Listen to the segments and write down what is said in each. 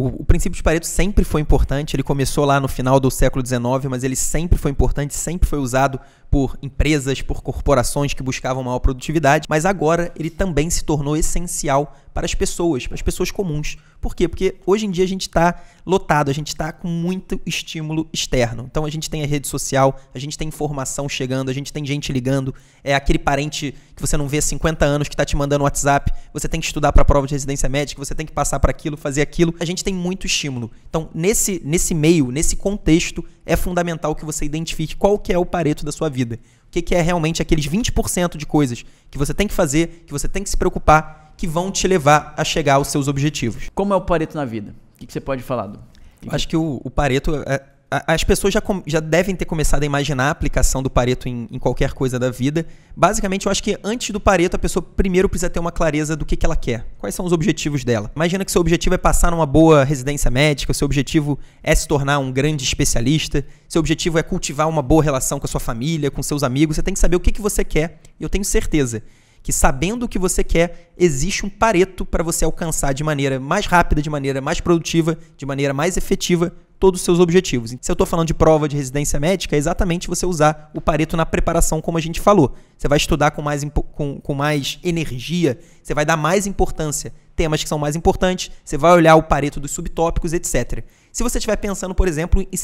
o, o, princípio de Pareto sempre foi importante. Ele começou lá no final do século XIX, mas ele sempre foi importante, sempre foi usado por empresas, por corporações que buscavam maior produtividade, mas agora ele também se tornou essencial para as pessoas, para as pessoas comuns. Por quê? Porque hoje em dia a gente está lotado, a gente está com muito estímulo externo. Então a gente tem a rede social, a gente tem informação chegando, a gente tem gente ligando, é aquele parente que você não vê há 50 anos que está te mandando WhatsApp, você tem que estudar para a prova de residência médica, você tem que passar para aquilo, fazer aquilo. A gente tem muito estímulo. Então nesse, nesse meio, nesse contexto, é fundamental que você identifique qual que é o pareto da sua vida. O que, que é realmente aqueles 20% de coisas que você tem que fazer, que você tem que se preocupar, que vão te levar a chegar aos seus objetivos. Como é o pareto na vida? O que, que você pode falar, do? Eu acho que o, o pareto é as pessoas já, já devem ter começado a imaginar a aplicação do Pareto em, em, qualquer coisa da vida. Basicamente, eu acho que antes do Pareto, a pessoa primeiro precisa ter uma clareza do que, que ela quer, quais são os objetivos dela. Imagina que seu objetivo é passar numa boa residência médica, seu objetivo é se tornar um grande especialista, seu objetivo é cultivar uma boa relação com a sua família, com seus amigos. Você tem que saber o que, que você quer, e eu tenho certeza que sabendo o que você quer, existe um pareto para você alcançar de maneira mais rápida, de maneira mais produtiva, de maneira mais efetiva todos os seus objetivos. Se eu estou falando de prova de residência médica, é exatamente você usar o Pareto na preparação, como a gente falou. Você vai estudar com mais, com, com mais energia, você vai dar mais importância temas que são mais importantes, você vai olhar o pareto dos subtópicos, etc. Se você estiver pensando, por exemplo, em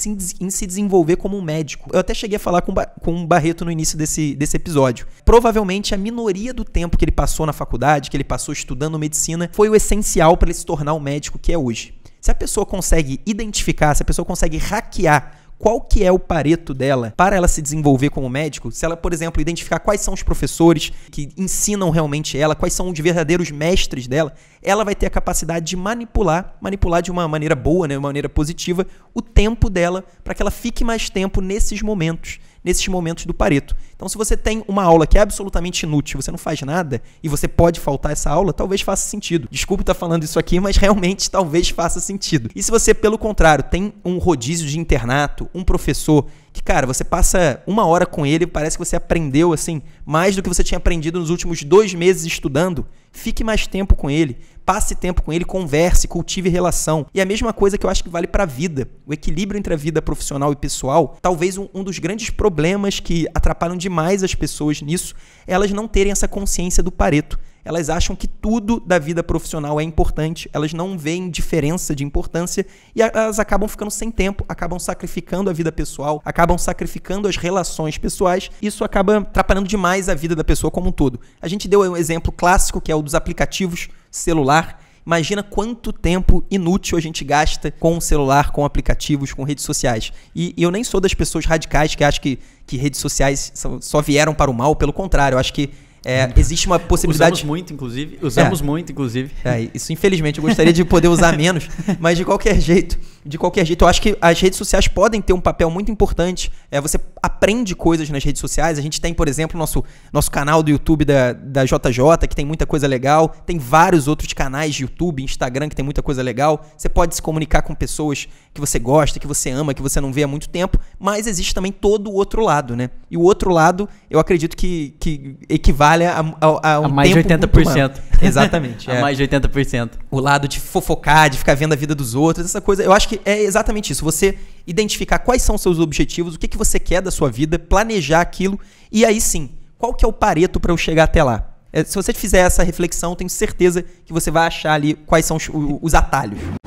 se, desenvolver como um médico, eu até cheguei a falar com, com o Barreto no início desse, desse episódio. Provavelmente a minoria do tempo que ele passou na faculdade, que ele passou estudando medicina, foi o essencial para ele se tornar o médico que é hoje. Se a pessoa consegue identificar, se a pessoa consegue hackear qual que é o pareto dela para ela se desenvolver como médico, se ela, por exemplo, identificar quais são os professores que ensinam realmente ela, quais são os verdadeiros mestres dela, ela vai ter a capacidade de manipular, manipular de uma maneira boa, né, de uma maneira positiva, o tempo dela para que ela fique mais tempo nesses momentos nesses momentos do Pareto. Então, se você tem uma aula que é absolutamente inútil, você não faz nada e você pode faltar essa aula, talvez faça sentido. Desculpe estar falando isso aqui, mas realmente talvez faça sentido. E se você, pelo contrário, tem um rodízio de internato, um professor que, cara, você passa uma hora com ele, parece que você aprendeu, assim, mais do que você tinha aprendido nos últimos dois meses estudando. Fique mais tempo com ele, passe tempo com ele, converse, cultive relação. E a mesma coisa que eu acho que vale para a vida. O equilíbrio entre a vida profissional e pessoal, talvez um, um dos grandes problemas que atrapalham demais as pessoas nisso, é elas não terem essa consciência do Pareto elas acham que tudo da vida profissional é importante, elas não veem diferença de importância e elas acabam ficando sem tempo, acabam sacrificando a vida pessoal, acabam sacrificando as relações pessoais. Isso acaba atrapalhando demais a vida da pessoa como um todo. A gente deu um exemplo clássico que é o dos aplicativos celular. Imagina quanto tempo inútil a gente gasta com o celular, com aplicativos, com redes sociais. E, e eu nem sou das pessoas radicais que acham que, que redes sociais só vieram para o mal, pelo contrário, eu acho que é, existe uma possibilidade. Usamos muito, inclusive. Usamos é. muito, inclusive. É, isso, infelizmente, eu gostaria de poder usar menos, mas de qualquer jeito, de qualquer jeito, eu acho que as redes sociais podem ter um papel muito importante. É, você aprende coisas nas redes sociais. A gente tem, por exemplo, nosso, nosso canal do YouTube da, da JJ, que tem muita coisa legal. Tem vários outros canais de YouTube, Instagram, que tem muita coisa legal. Você pode se comunicar com pessoas que você gosta, que você ama, que você não vê há muito tempo. Mas existe também todo o outro lado, né? E o outro lado, eu acredito que, que equivale a, a, a um a mais tempo de 80%. Exatamente. É. A mais de 80%. O lado de fofocar, de ficar vendo a vida dos outros, essa coisa. Eu acho que que é exatamente isso. Você identificar quais são seus objetivos, o que, que você quer da sua vida, planejar aquilo e aí sim, qual que é o pareto para eu chegar até lá? É, se você fizer essa reflexão, tenho certeza que você vai achar ali quais são os, os atalhos.